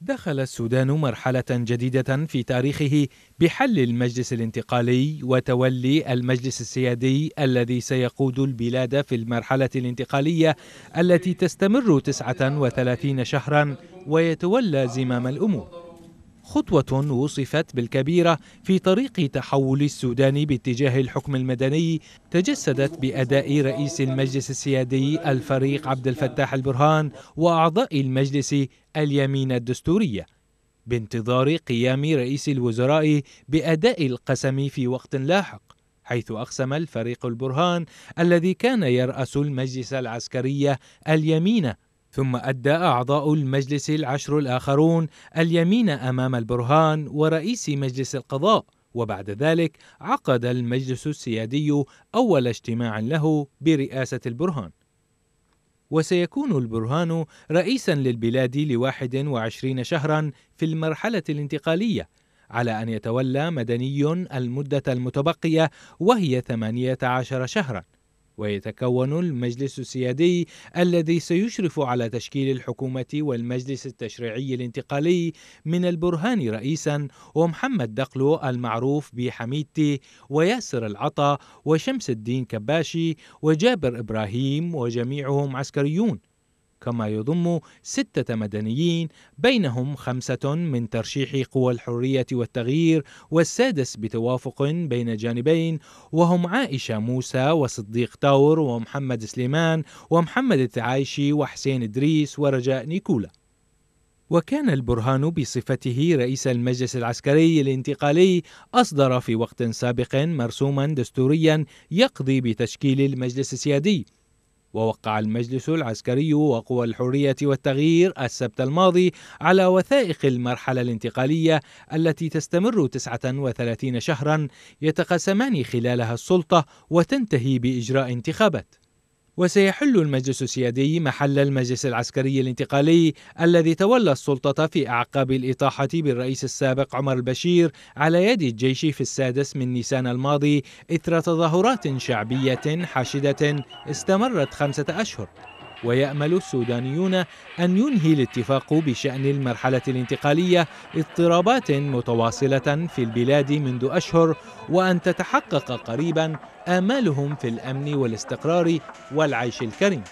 دخل السودان مرحلة جديدة في تاريخه بحل المجلس الانتقالي وتولي المجلس السيادي الذي سيقود البلاد في المرحلة الانتقالية التي تستمر 39 شهرا ويتولى زمام الأمور خطوة وصفت بالكبيرة في طريق تحول السودان باتجاه الحكم المدني تجسدت بأداء رئيس المجلس السيادي الفريق عبد الفتاح البرهان وأعضاء المجلس اليمين الدستورية بانتظار قيام رئيس الوزراء بأداء القسم في وقت لاحق حيث أقسم الفريق البرهان الذي كان يرأس المجلس العسكري اليمين ثم أدى أعضاء المجلس العشر الآخرون اليمين أمام البرهان ورئيس مجلس القضاء وبعد ذلك عقد المجلس السيادي أول اجتماع له برئاسة البرهان وسيكون البرهان رئيسا للبلاد لواحد وعشرين شهرا في المرحلة الانتقالية على أن يتولى مدني المدة المتبقية وهي ثمانية عشر شهراً ويتكون المجلس السيادي الذي سيشرف على تشكيل الحكومة والمجلس التشريعي الانتقالي من البرهان رئيسا ومحمد دقلو المعروف بحميدتي وياسر العطا وشمس الدين كباشي وجابر إبراهيم وجميعهم عسكريون كما يضم ستة مدنيين بينهم خمسة من ترشيح قوى الحرية والتغيير والسادس بتوافق بين جانبين وهم عائشة موسى وصديق تاور ومحمد سليمان ومحمد التعايشي وحسين إدريس ورجاء نيكولا وكان البرهان بصفته رئيس المجلس العسكري الانتقالي أصدر في وقت سابق مرسوما دستوريا يقضي بتشكيل المجلس السيادي ووقع المجلس العسكري وقوى الحرية والتغيير السبت الماضي على وثائق المرحلة الانتقالية التي تستمر 39 شهرا يتقاسمان خلالها السلطة وتنتهي بإجراء انتخابات وسيحل المجلس السيادي محل المجلس العسكري الانتقالي الذي تولى السلطة في أعقاب الإطاحة بالرئيس السابق عمر البشير على يد الجيش في السادس من نيسان الماضي إثر تظاهرات شعبية حاشدة استمرت خمسة أشهر ويأمل السودانيون أن ينهي الاتفاق بشأن المرحلة الانتقالية اضطرابات متواصلة في البلاد منذ أشهر وأن تتحقق قريبا آمالهم في الأمن والاستقرار والعيش الكريم